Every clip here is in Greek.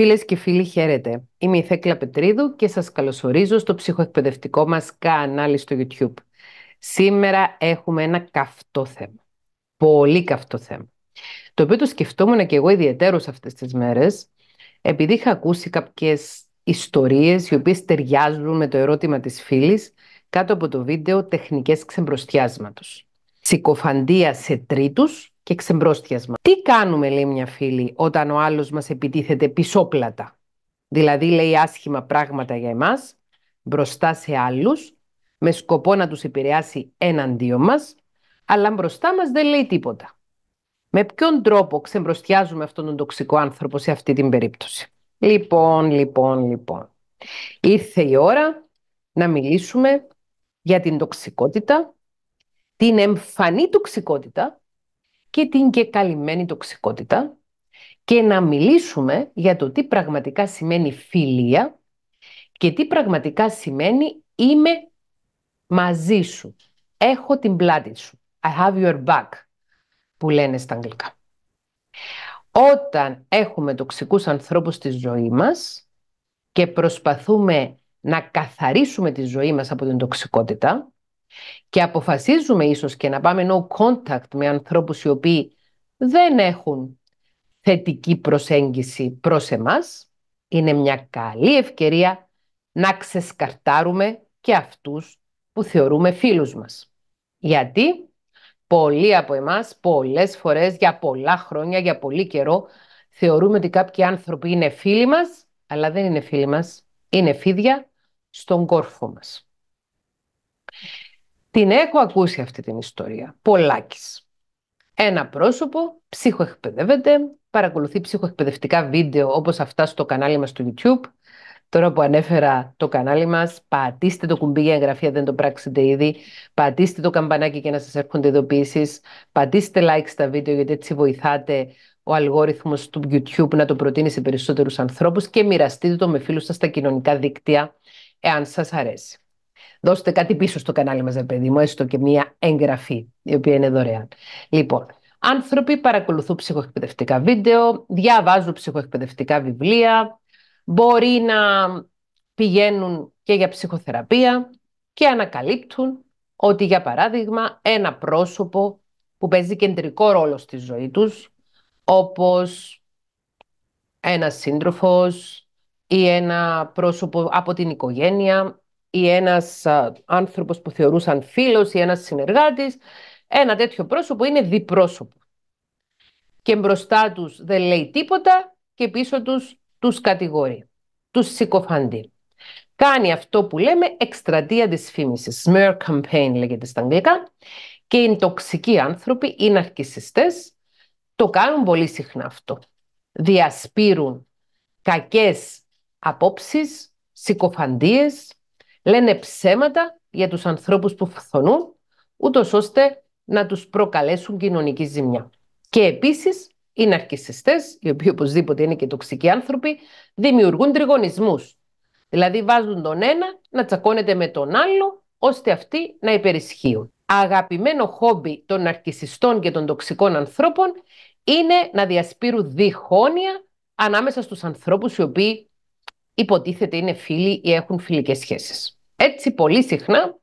Φίλες και φίλοι, χαίρετε. Είμαι η Θέκλα Πετρίδου και σας καλωσορίζω στο ψυχοεκπαιδευτικό μας κανάλι στο YouTube. Σήμερα έχουμε ένα καυτό θέμα. Πολύ καυτό θέμα. Το οποίο το σκεφτόμουν και εγώ ιδιαίτερω αυτές τις μέρες, επειδή είχα ακούσει κάποιες ιστορίες οι οποίες ταιριάζουν με το ερώτημα της φίλης κάτω από το βίντεο τεχνικές ξεμπροστιάσματος. Συκοφαντία σε τρίτους και ξεμπρόστιασμα. Τι κάνουμε, λέει μια φίλη, όταν ο άλλος μας επιτίθεται πισόπλατα. Δηλαδή λέει άσχημα πράγματα για εμάς, μπροστά σε άλλους με σκοπό να τους επηρεάσει έναντίον μας, αλλά μπροστά μας δεν λέει τίποτα. Με ποιον τρόπο ξεμπροστιάζουμε αυτόν τον τοξικό άνθρωπο σε αυτή την περίπτωση. Λοιπόν, λοιπόν, λοιπόν. Ήρθε η ώρα να μιλήσουμε για την τοξικότητα, την εμφανή τοξικότητα και την και τοξικότητα και να μιλήσουμε για το τι πραγματικά σημαίνει φιλία και τι πραγματικά σημαίνει είμαι μαζί σου, έχω την πλάτη σου, I have your back, που λένε στα αγγλικά. Όταν έχουμε τοξικούς ανθρώπους στη ζωή μας και προσπαθούμε να καθαρίσουμε τη ζωή μας από την τοξικότητα, και αποφασίζουμε ίσως και να πάμε no contact με ανθρώπους οι οποίοι δεν έχουν θετική προσέγγιση προς εμάς, είναι μια καλή ευκαιρία να ξεσκαρτάρουμε και αυτούς που θεωρούμε φίλους μας. Γιατί πολλοί από εμάς πολλές φορές για πολλά χρόνια, για πολύ καιρό θεωρούμε ότι κάποιοι άνθρωποι είναι φίλοι μας, αλλά δεν είναι φίλοι μας, είναι φίδια στον κόρφο μας. Την έχω ακούσει αυτή την ιστορία. Πολάκης. Ένα πρόσωπο ψυχοεκπαιδεύεται, παρακολουθεί ψυχοεκπαιδευτικά βίντεο όπως αυτά στο κανάλι μας στο YouTube. Τώρα που ανέφερα το κανάλι μας, πατήστε το κουμπί για εγγραφή αν δεν το πράξετε ήδη. Πατήστε το καμπανάκι για να σας έρχονται ειδοποιήσεις. Πατήστε like στα βίντεο γιατί έτσι βοηθάτε ο αλγόριθμος του YouTube να το προτείνει σε περισσότερους ανθρώπους και μοιραστείτε το με φίλους σας στα κοινωνικά δίκτυα εάν σας αρέσει. Δώστε κάτι πίσω στο κανάλι μας, παιδί μου, έστω και μία εγγραφή, η οποία είναι δωρεάν. Λοιπόν, άνθρωποι παρακολουθούν ψυχοεκπαιδευτικά βίντεο, διαβάζουν ψυχοεκπαιδευτικά βιβλία, μπορεί να πηγαίνουν και για ψυχοθεραπεία και ανακαλύπτουν ότι, για παράδειγμα, ένα πρόσωπο που παίζει κεντρικό ρόλο στη ζωή τους, όπως ένας σύντροφος ή ένα πρόσωπο από την οικογένεια ή ένας άνθρωπος που θεωρούσαν φίλος ή ένας συνεργάτης, ένα τέτοιο πρόσωπο είναι διπρόσωπο. Και μπροστά τους δεν λέει τίποτα και πίσω τους τους κατηγορεί, τους συκοφαντεί. Κάνει αυτό που λέμε εκστρατεία της φήμησης, smear campaign λέγεται στα αγγλικά, και οι τοξικοί άνθρωποι, οι ναρκισιστές, το κάνουν πολύ συχνά αυτό. Διασπείρουν κακές απόψεις, συκοφαντίες, λένε ψέματα για τους ανθρώπους που φθονούν, ούτως ώστε να τους προκαλέσουν κοινωνική ζημιά. Και επίσης οι ναρκισιστές, οι οποίοι οπωσδήποτε είναι και τοξικοί άνθρωποι, δημιουργούν τριγωνισμούς. Δηλαδή βάζουν τον ένα να τσακώνεται με τον άλλο, ώστε αυτοί να υπερισχύουν. Αγαπημένο χόμπι των ναρκισιστών και των τοξικών ανθρώπων είναι να διασπείρουν διχόνοια ανάμεσα στους ανθρώπους οι οποίοι υποτίθεται είναι φίλοι ή έχουν φιλικές σχέσεις. Έτσι πολύ συχνά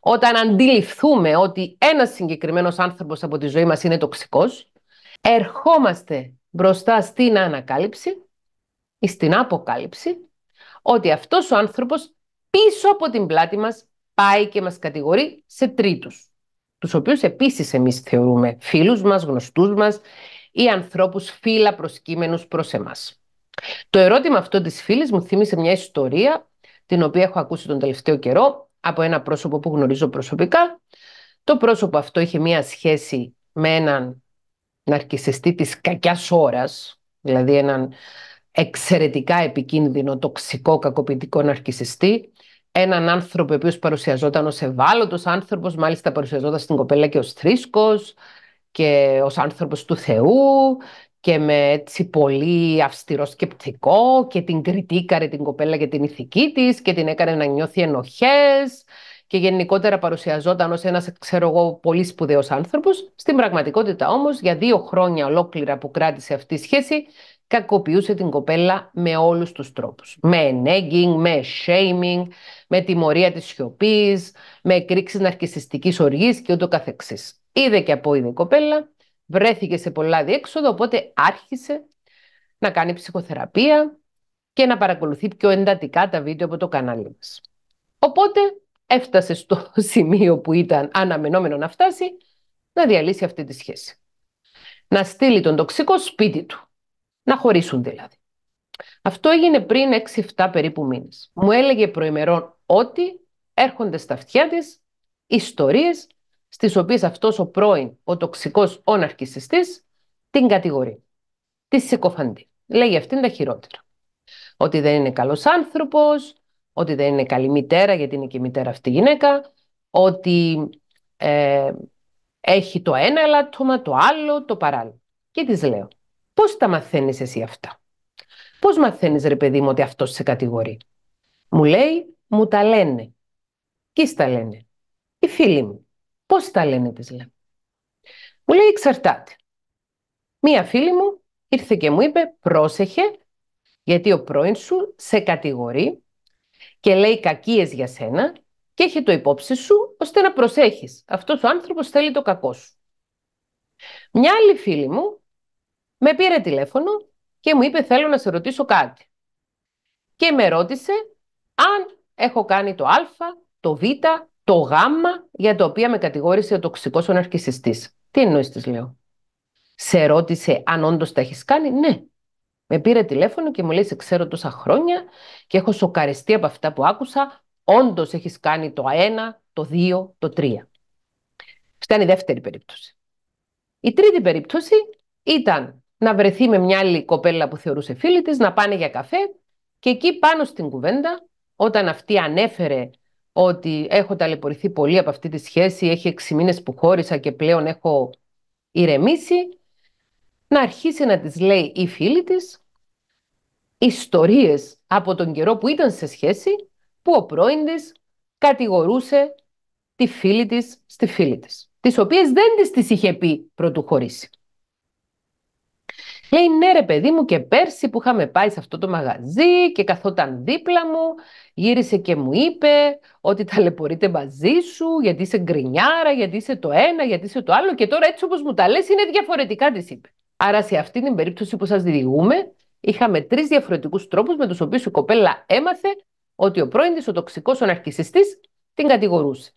όταν αντιληφθούμε ότι ένας συγκεκριμένος άνθρωπος από τη ζωή μας είναι τοξικός, ερχόμαστε μπροστά στην ανακάλυψη ή στην αποκάλυψη ότι αυτός ο άνθρωπος πίσω από την πλάτη μας πάει και μας κατηγορεί σε τρίτους, τους οποίους επίσης εμείς θεωρούμε φίλους μας, γνωστούς μας ή ανθρώπους φύλλα προσκύμενους προς εμάς. Το ερώτημα αυτό της φίλης μου θύμισε μια ιστορία την οποία έχω ακούσει τον τελευταίο καιρό από ένα πρόσωπο που γνωρίζω προσωπικά. Το πρόσωπο αυτό είχε μία σχέση με έναν ναρκισιστή της κακιάς ώρας, δηλαδή έναν εξαιρετικά επικίνδυνο, τοξικό, κακοποιητικό ναρκισιστή, έναν άνθρωπο ο οποίος παρουσιαζόταν ως ευάλωτος άνθρωπος, μάλιστα παρουσιαζόταν στην κοπέλα και ως θρήσκος και ως άνθρωπος του Θεού και με έτσι πολύ αυστηρό σκεπτικό και την κριτήκαρε την κοπέλα για την ηθική της και την έκανε να νιώθει ενοχές και γενικότερα παρουσιαζόταν ως ένας, ξέρω εγώ, πολύ σπουδαίος άνθρωπος. Στην πραγματικότητα όμως, για δύο χρόνια ολόκληρα που κράτησε αυτή η σχέση, κακοποιούσε την κοπέλα με όλους τους τρόπους. Με nagging, με shaming, με τιμωρία της σιωπής, με κρίξεις ναρκισιστικής οργής και ούτω καθεξής. Είδε και από είδε η κοπέλα βρέθηκε σε πολλά διέξοδο, οπότε άρχισε να κάνει ψυχοθεραπεία και να παρακολουθεί πιο εντατικά τα βίντεο από το κανάλι μας. Οπότε έφτασε στο σημείο που ήταν αναμενόμενο να φτάσει, να διαλύσει αυτή τη σχέση. Να στείλει τον τοξικό σπίτι του. Να χωρίσουν δηλαδή. Αυτό έγινε πριν 6-7 περίπου μήνες. Μου έλεγε προημερών ότι έρχονται στα αυτιά της ιστορίες στις οποίες αυτός ο πρώην, ο τοξικός όναρκησιστής, την κατηγορεί. Τη συκοφαντεί. Λέει αυτήν τα χειρότερα. Ότι δεν είναι καλός άνθρωπος, ότι δεν είναι καλή μητέρα, γιατί είναι και μητέρα αυτή η γυναίκα, ότι ε, έχει το ένα ελάττωμα, το άλλο, το παράλληλο. Και της λέω, πώς τα μαθαίνεις εσύ αυτά. Πώς μαθαίνεις ρε παιδί μου ότι αυτός σε κατηγορεί. Μου λέει, μου τα λένε. Κι τα λένε. Οι φίλοι μου. Πώς τα λένε, της λέμε. Μου λέει, εξαρτάται. Μία φίλη μου ήρθε και μου είπε, πρόσεχε, γιατί ο πρώην σου σε κατηγορεί και λέει κακίες για σένα και έχει το υπόψη σου ώστε να προσέχεις. Αυτός ο άνθρωπος θέλει το κακό σου. Μια άλλη φίλη μου με πήρε τηλέφωνο και μου είπε θέλω να σε ρωτήσω κάτι. Και με ρώτησε αν έχω κάνει το α, το β, το γάμμα για το οποίο με κατηγόρησε ο τοξικός ο Τι εννοείς της λέω. Σε ρώτησε αν όντως τα έχεις κάνει. Ναι. Με πήρε τηλέφωνο και μου λέει: Σε ξέρω τόσα χρόνια και έχω σοκαριστεί από αυτά που άκουσα. Όντως έχεις κάνει το 1, το 2, το 3. Ήταν η δεύτερη περίπτωση. Η τρίτη περίπτωση ήταν να βρεθεί με μια άλλη κοπέλα που θεωρούσε φίλη της, να πάνε για καφέ και εκεί πάνω στην κουβέντα, όταν αυτή ανέφερε ότι έχω ταλαιπωρηθεί πολύ από αυτή τη σχέση, έχει έξι μήνες που χώρισα και πλέον έχω ηρεμήσει, να αρχίσει να της λέει η φίλη της ιστορίες από τον καιρό που ήταν σε σχέση, που ο πρώην της κατηγορούσε τη φίλη της στη φίλη της, τις οποίες δεν της είχε πει πρωτού χωρίσει. Λέει ναι ρε παιδί μου και πέρσι που είχαμε πάει σε αυτό το μαγαζί και καθόταν δίπλα μου, γύρισε και μου είπε ότι ταλαιπωρείται μαζί σου, γιατί είσαι γκρινιάρα, γιατί είσαι το ένα, γιατί είσαι το άλλο και τώρα έτσι όπως μου τα λες είναι διαφορετικά της είπε. Άρα σε αυτή την περίπτωση που σας διηγούμε είχαμε τρεις διαφορετικούς τρόπους με τους οποίους η κοπέλα έμαθε ότι ο πρώην της, ο τοξικός, ο την κατηγορούσε.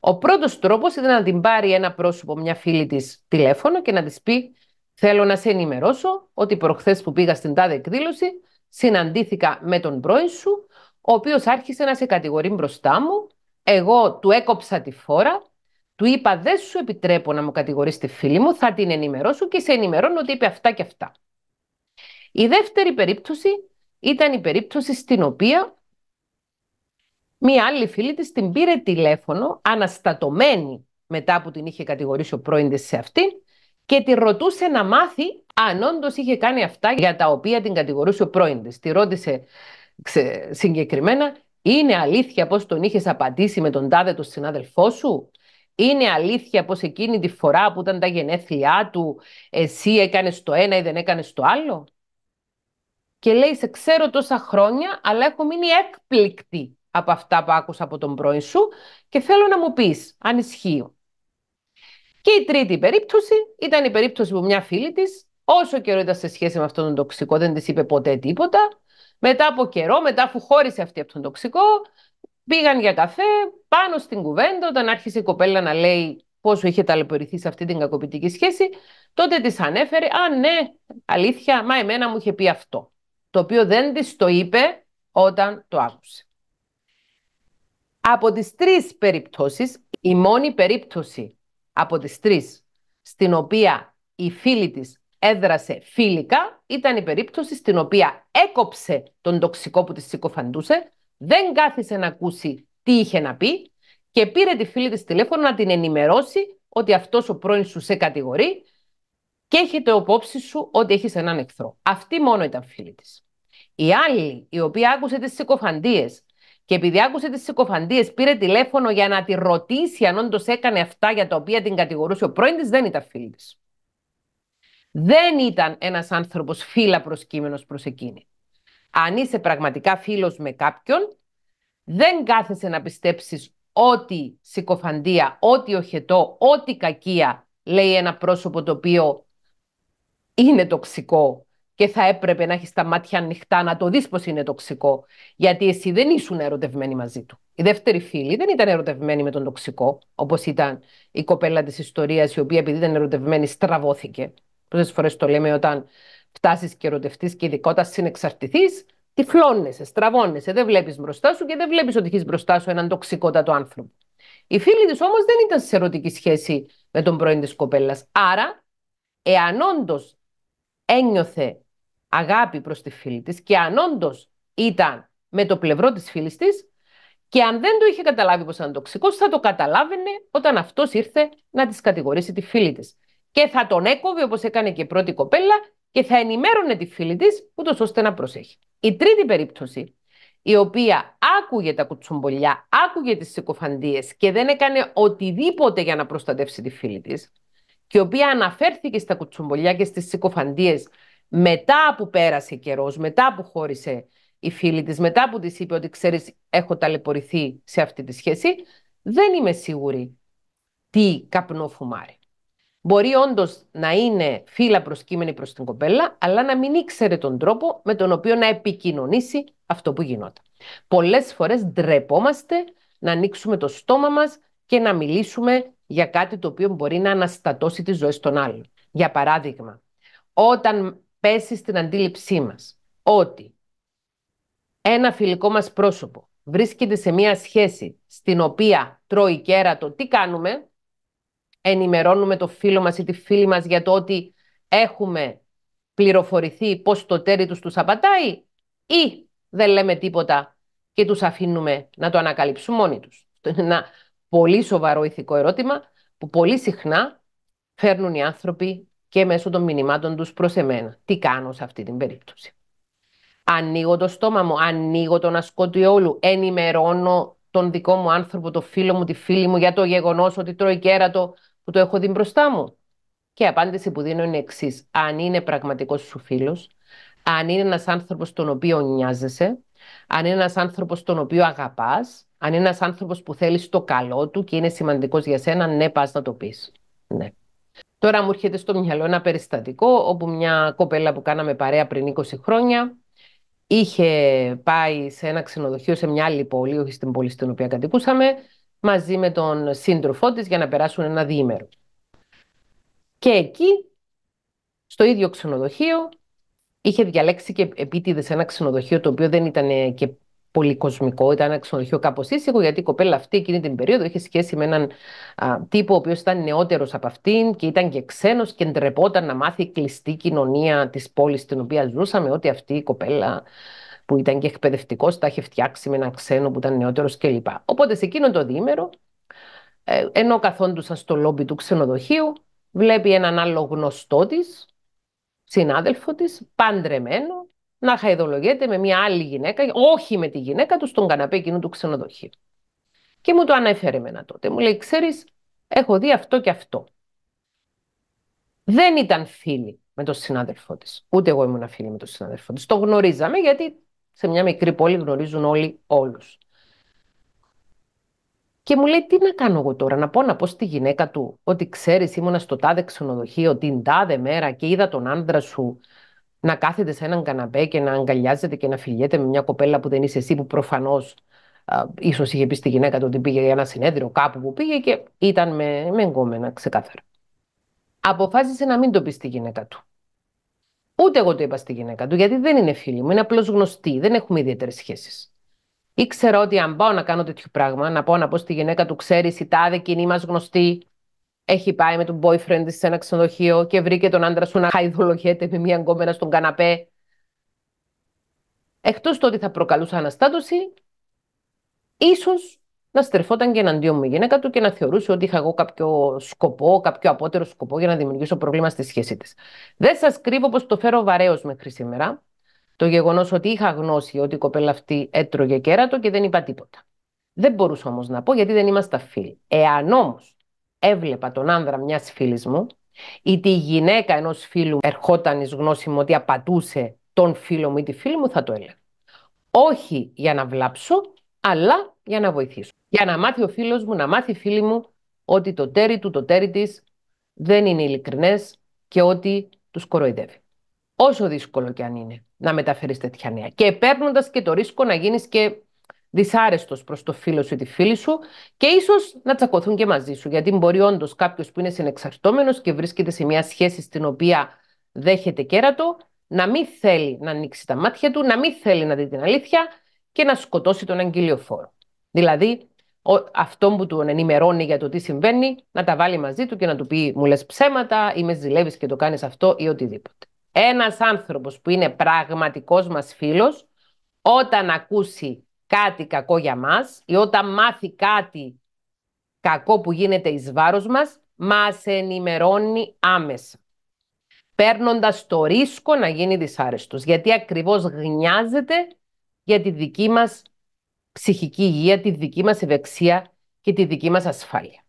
Ο πρώτος τρόπος ήταν να την πάρει ένα πρόσωπο, μια φίλη της τηλέφωνο και να της πει Θέλω να σε ενημερώσω ότι προχθές που πήγα στην τάδε εκδήλωση συναντήθηκα με τον πρώην σου, ο οποίος άρχισε να σε κατηγορεί μπροστά μου. Εγώ του έκοψα τη φόρα, του είπα δεν σου επιτρέπω να μου κατηγορείς τη φίλη μου, θα την ενημερώσω και σε ενημερώνω ότι είπε αυτά και αυτά. Η δεύτερη περίπτωση ήταν η περίπτωση στην οποία μία άλλη φίλη της την πήρε τηλέφωνο αναστατωμένη μετά που την είχε κατηγορήσει ο πρώην σε αυτήν και τη ρωτούσε να μάθει αν όντως είχε κάνει αυτά για τα οποία την κατηγορούσε ο πρώην της. Τη ρώτησε συγκεκριμένα, είναι αλήθεια πως τον είχες απαντήσει με τον τάδε του συνάδελφό σου? Είναι αλήθεια πως εκείνη τη φορά που ήταν τα γενέθλιά του, εσύ έκανες το ένα ή δεν έκανες το άλλο? Και λέει, σε ξέρω τόσα χρόνια, αλλά έχω μείνει έκπληκτη από αυτά που άκουσα από τον πρώην σου και θέλω να μου πεις αν ισχύει. Και η τρίτη περίπτωση ήταν η περίπτωση που μια φίλη της, όσο καιρό ήταν σε σχέση με αυτόν τον τοξικό, δεν της είπε ποτέ τίποτα. Μετά από καιρό, μετά αφού χώρισε αυτή από τον τοξικό, πήγαν για καφέ. Πάνω στην κουβέντα, όταν άρχισε η κοπέλα να λέει πόσο είχε ταλαιπωρηθεί σε αυτή την κακοποιητική σχέση, τότε της ανέφερε, Α, ναι, αλήθεια, μα εμένα μου είχε πει αυτό. Το οποίο δεν της το είπε όταν το άκουσε. Από τις τρεις περιπτώσεις, η μόνη περίπτωση από τις τρεις, στην οποία η φίλη της έδρασε φίλικα, ήταν η περίπτωση στην οποία έκοψε τον τοξικό που της συκοφαντούσε, δεν κάθισε να ακούσει τι είχε να πει και πήρε τη φίλη της τηλέφωνο να την ενημερώσει ότι αυτός ο πρώην σου σε κατηγορεί και έχει το υπόψη σου ότι έχεις έναν εχθρό. Αυτή μόνο ήταν φίλη της. Η άλλη, η οποία άκουσε τις συκοφαντίες και επειδή άκουσε τις συκοφαντίες, πήρε τηλέφωνο για να τη ρωτήσει αν όντως έκανε αυτά για τα οποία την κατηγορούσε ο πρώην της, δεν ήταν φίλη της. Δεν ήταν ένας άνθρωπος φίλα προσκύμενο προς εκείνη. Αν είσαι πραγματικά φίλος με κάποιον, δεν κάθεσαι να πιστέψεις ό,τι συκοφαντία, ό,τι οχετό, ό,τι κακία λέει ένα πρόσωπο το οποίο είναι τοξικό και θα έπρεπε να έχεις τα μάτια ανοιχτά να το δεις πως είναι τοξικό. Γιατί εσύ δεν ήσουν ερωτευμένη μαζί του. Η δεύτερη φίλη δεν ήταν ερωτευμένη με τον τοξικό, όπως ήταν η κοπέλα της ιστορίας, η οποία επειδή ήταν ερωτευμένη, στραβώθηκε. Πολλές φορές το λέμε όταν φτάσεις και ερωτευτείς και ειδικά όταν συνεξαρτηθείς, τυφλώνεσαι, στραβώνεσαι, δεν βλέπεις μπροστά σου και δεν βλέπεις ότι έχεις μπροστά σου έναν τοξικότατο άνθρωπο. Η φίλη της όμως δεν ήταν σε ερωτική σχέση με τον πρώην της κοπέλας. Άρα, εάν όντως ένιωθε αγάπη προς τη φίλη της και αν όντως ήταν με το πλευρό της φίλης της και αν δεν το είχε καταλάβει πως ήταν τοξικός θα το καταλάβαινε όταν αυτός ήρθε να της κατηγορήσει τη φίλη της. Και θα τον έκοβε όπως έκανε και πρώτη κοπέλα και θα ενημέρωνε τη φίλη της ούτως ώστε να προσέχει. Η τρίτη περίπτωση η οποία άκουγε τα κουτσομπολιά, άκουγε τις συκοφαντίες και δεν έκανε οτιδήποτε για να προστατεύσει τη φίλη της και η οποία αναφέρθηκε στα κουτσομπολιά και στις συκοφαντίες μετά που πέρασε καιρός, μετά που χώρισε η φίλη της, μετά που της είπε ότι ξέρεις έχω ταλαιπωρηθεί σε αυτή τη σχέση, δεν είμαι σίγουρη τι καπνό φουμάρει. Μπορεί όντως να είναι φύλλα προσκύμενη προς την κοπέλα, αλλά να μην ήξερε τον τρόπο με τον οποίο να επικοινωνήσει αυτό που γινόταν. Πολλές φορές ντρεπόμαστε να ανοίξουμε το στόμα μας και να μιλήσουμε για κάτι το οποίο μπορεί να αναστατώσει τις ζωές των άλλων. Για παράδειγμα, όταν πέσει στην αντίληψή μας ότι ένα φιλικό μας πρόσωπο βρίσκεται σε μία σχέση στην οποία τρώει κέρατο, τι κάνουμε, ενημερώνουμε το φίλο μας ή τη φίλη μας για το ότι έχουμε πληροφορηθεί πως το τέρι τους τους απατάει ή δεν λέμε τίποτα και τους αφήνουμε να το ανακαλύψουν μόνοι τους. Αυτό είναι ένα πολύ σοβαρό ηθικό ερώτημα που πολύ συχνά φέρνουν οι άνθρωποι και μέσω των μηνυμάτων τους προς εμένα. Τι κάνω σε αυτή την περίπτωση. Ανοίγω το στόμα μου, ανοίγω τον ασκότη όλου, ενημερώνω τον δικό μου άνθρωπο, το φίλο μου, τη φίλη μου για το γεγονός ότι τρώει κέρατο που το έχω δει μπροστά μου. Και η απάντηση που δίνω είναι εξής. Αν είναι πραγματικός σου φίλος, αν είναι ένας άνθρωπος τον οποίο νοιάζεσαι, αν είναι ένας άνθρωπος τον οποίο αγαπάς, αν είναι ένας άνθρωπος που θέλεις το καλό του και είναι σημαντικός για σένα, ναι, πας να το πεις. Ναι. Τώρα μου έρχεται στο μυαλό ένα περιστατικό όπου μια κοπέλα που κάναμε παρέα πριν 20 χρόνια είχε πάει σε ένα ξενοδοχείο σε μια άλλη πόλη, όχι στην πόλη στην οποία κατοικούσαμε, μαζί με τον σύντροφό της για να περάσουν ένα διήμερο. Και εκεί, στο ίδιο ξενοδοχείο, είχε διαλέξει και επίτηδες ένα ξενοδοχείο το οποίο δεν ήταν και πολυκοσμικό, ήταν ένα ξενοδοχείο κάπω ήσυχο, γιατί η κοπέλα αυτή εκείνη την περίοδο είχε σχέση με έναν τύπο ο οποίος ήταν νεότερος από αυτήν και ήταν και ξένος και ντρεπόταν να μάθει η κλειστή κοινωνία της πόλης στην οποία ζούσαμε, ότι αυτή η κοπέλα που ήταν και εκπαιδευτικός τα είχε φτιάξει με έναν ξένο που ήταν νεότερος κλπ. Οπότε σε εκείνο το διήμερο, ε, ενώ καθόντουσαν στο λόμπι του ξενοδοχείου, βλέπει έναν άλλο γνωστό της, συνάδελφο της, παντρεμένο, να χαϊδολογείται με μια άλλη γυναίκα, όχι με τη γυναίκα του, στον καναπέ εκείνου του ξενοδοχείου. Και μου το ανέφερε εμένα τότε. Μου λέει, ξέρεις, έχω δει αυτό και αυτό. Δεν ήταν φίλη με τον συνάδελφό της. Ούτε εγώ ήμουν φίλη με τον συνάδελφό της. Το γνωρίζαμε γιατί σε μια μικρή πόλη γνωρίζουν όλοι όλους. Και μου λέει, τι να κάνω εγώ τώρα, να πω να πω στη γυναίκα του ότι ξέρεις ήμουνα στο τάδε ξενοδοχείο την τάδε μέρα και είδα τον άντρα σου να κάθεται σε έναν καναπέ και να αγκαλιάζετε και να φιλιέτε με μια κοπέλα που δεν είσαι εσύ, που προφανώς ίσως είχε πει στη γυναίκα του ότι πήγε για ένα συνέδριο κάπου που πήγε και ήταν με, με εγκόμενα, ξεκάθαρα. Αποφάσισε να μην το πει στη γυναίκα του. Ούτε εγώ το είπα στη γυναίκα του, γιατί δεν είναι φίλη μου, είναι απλώς γνωστή, δεν έχουμε ιδιαίτερες σχέσεις. Ήξερα ότι αν πάω να κάνω τέτοιο πράγμα, να πω να πω στη γυναίκα του, ξέρεις, η τάδε κοινή μας γνωστή, έχει πάει με τον boyfriend της σε ένα ξενοδοχείο και βρήκε τον άντρα σου να χαϊδολογιέται με μια γκόμενα στον καναπέ. Εκτός το ότι θα προκαλούσα αναστάτωση, ίσως να στερφόταν και εναντίον μου η γυναίκα του και να θεωρούσε ότι είχα εγώ κάποιο σκοπό, κάποιο απότερο σκοπό για να δημιουργήσω προβλήμα στη σχέση της. Δεν σας κρύβω πως το φέρω βαρέως μέχρι σήμερα. Το γεγονός ότι είχα γνώση ότι η κοπέλα αυτή έτρωγε κέρατο και δεν είπα τίποτα. Δεν μπορούσα όμως να πω γιατί δεν είμαστε φίλοι. Εάν όμως έβλεπα τον άνδρα μιας φίλης μου ή τη γυναίκα ενός φίλου ερχόταν εις γνώση μου ότι απατούσε τον φίλο μου ή τη φίλη μου, θα το έλεγα. Όχι για να βλάψω, αλλά για να βοηθήσω. Για να μάθει ο φίλος μου, να μάθει η φίλη μου ότι το τέρι του, το τέρι της δεν είναι ειλικρινές και ότι τους κοροϊδεύει. Όσο δύσκολο και αν είναι να μεταφέρεις τέτοια νέα. Και παίρνοντας και το ρίσκο να γίνεις και δυσάρεστος προς το φίλο σου ή τη φίλη σου και ίσως να τσακωθούν και μαζί σου. Γιατί μπορεί όντως κάποιος που είναι συνεξαρτώμενος και βρίσκεται σε μια σχέση στην οποία δέχεται κέρατο, να μην θέλει να ανοίξει τα μάτια του, να μην θέλει να δει την αλήθεια και να σκοτώσει τον αγγελιοφόρο. Δηλαδή, αυτόν που τον ενημερώνει για το τι συμβαίνει, να τα βάλει μαζί του και να του πει: Μου λες ψέματα, ή με ζηλεύεις και το κάνεις αυτό ή οτιδήποτε. Ένας άνθρωπος που είναι πραγματικός μας φίλος, όταν ακούσει κάτι κακό για μας ή όταν μάθει κάτι κακό που γίνεται εις βάρος μας, μας ενημερώνει άμεσα. Παίρνοντας το ρίσκο να γίνει δυσάρεστος, γιατί ακριβώς γνιάζεται για τη δική μας ψυχική υγεία, τη δική μας ευεξία και τη δική μας ασφάλεια.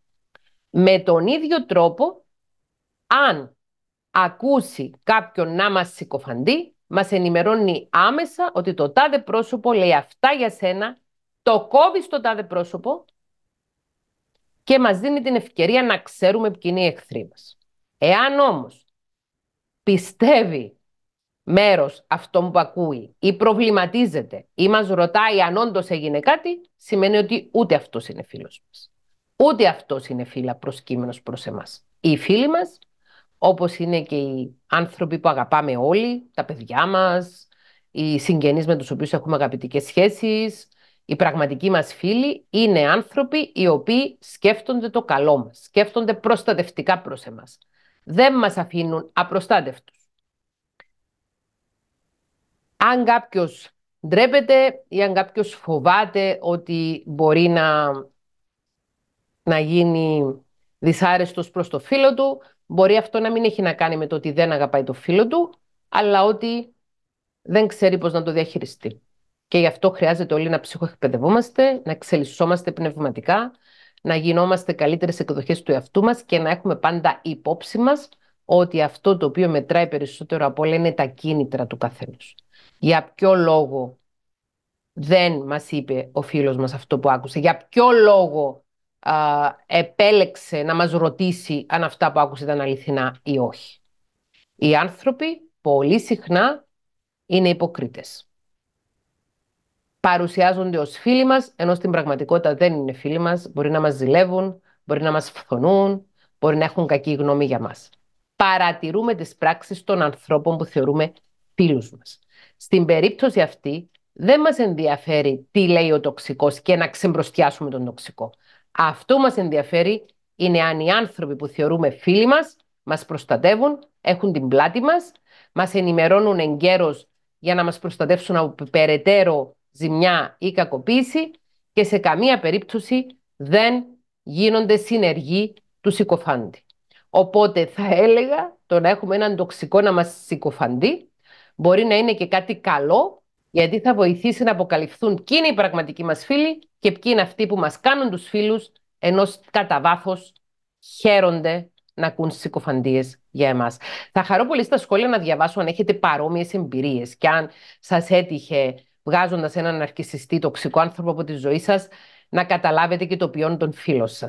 Με τον ίδιο τρόπο, αν ακούσει κάποιον να μας συκοφαντεί, Μας ενημερώνει άμεσα ότι το τάδε πρόσωπο λέει αυτά για σένα, το κόβεις στο τάδε πρόσωπο και μας δίνει την ευκαιρία να ξέρουμε ποιοι είναι οι εχθροί μας. Εάν όμως πιστεύει μέρος αυτό που ακούει ή προβληματίζεται ή μας ρωτάει αν όντως έγινε κάτι, σημαίνει ότι ούτε αυτός είναι φίλος μας. Ούτε αυτός είναι φίλα προσκύμενος προς εμάς. Οι φίλοι μας όπως είναι και οι άνθρωποι που αγαπάμε όλοι, τα παιδιά μας, οι συγγενείς με τους οποίους έχουμε αγαπητικές σχέσεις, οι πραγματικοί μας φίλοι είναι άνθρωποι οι οποίοι σκέφτονται το καλό μας, σκέφτονται προστατευτικά προς εμάς. Δεν μας αφήνουν απροστάτευτους. Αν κάποιος ντρέπεται ή αν κάποιος φοβάται ότι μπορεί να, να γίνει δυσάρεστος προς το φίλο του, Μπορεί αυτό να μην έχει να κάνει με το ότι δεν αγαπάει το φίλο του, αλλά ότι δεν ξέρει πώς να το διαχειριστεί. Και γι' αυτό χρειάζεται όλοι να ψυχοεκπαιδευόμαστε, να εξελισσόμαστε πνευματικά, να γινόμαστε καλύτερες εκδοχές του εαυτού μας και να έχουμε πάντα υπόψη μας ότι αυτό το οποίο μετράει περισσότερο από όλα είναι τα κίνητρα του καθένας. Για ποιο λόγο δεν μας είπε ο φίλος μας αυτό που άκουσε, για ποιο λόγο α, επέλεξε να μας ρωτήσει αν αυτά που άκουσε ήταν αληθινά ή όχι. Οι άνθρωποι πολύ συχνά είναι υποκρίτες. Παρουσιάζονται ως φίλοι μας, ενώ στην πραγματικότητα δεν είναι φίλοι μας. Μπορεί να μας ζηλεύουν, μπορεί να μας φθονούν, μπορεί να έχουν κακή γνώμη για μας. Παρατηρούμε τις πράξεις των ανθρώπων που θεωρούμε φίλους μας. Στην περίπτωση αυτή, δεν μας ενδιαφέρει τι λέει ο τοξικός και να ξεμπροστιάσουμε τον τοξικό. Αυτό μας ενδιαφέρει είναι αν οι άνθρωποι που θεωρούμε φίλοι μας μας προστατεύουν, έχουν την πλάτη μας, μας ενημερώνουν εγκαίρως για να μας προστατεύσουν από περαιτέρω ζημιά ή κακοποίηση και σε καμία περίπτωση δεν γίνονται συνεργοί του συκοφάντη. Οπότε θα έλεγα το να έχουμε έναν τοξικό να μας συκοφαντεί μπορεί να είναι και κάτι καλό γιατί θα βοηθήσει να αποκαλυφθούν και είναι οι πραγματικοί μας φίλοι και ποιοι είναι αυτοί που μας κάνουν τους φίλους, ενώ κατά βάθος χαίρονται να ακούν συκοφαντίες για εμάς. Θα χαρώ πολύ στα σχόλια να διαβάσω αν έχετε παρόμοιες εμπειρίες και αν σας έτυχε βγάζοντας έναν αρκισιστή τοξικό άνθρωπο από τη ζωή σας να καταλάβετε και το ποιόν τον φίλο σας.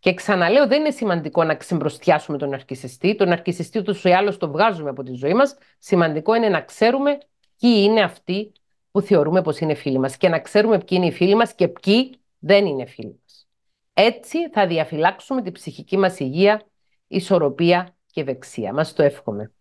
Και ξαναλέω, δεν είναι σημαντικό να ξεμπροστιάσουμε τον αρκισιστή. Τον αρκισιστή του ή άλλως το βγάζουμε από τη ζωή μας. Σημαντικό είναι να ξέρουμε ποιοι είναι αυτοί που θεωρούμε πως είναι φίλοι μας και να ξέρουμε ποιοι είναι οι φίλοι μας και ποιοι δεν είναι φίλοι μας. Έτσι θα διαφυλάξουμε την ψυχική μας υγεία, ισορροπία και δεξία. Μας το εύχομαι.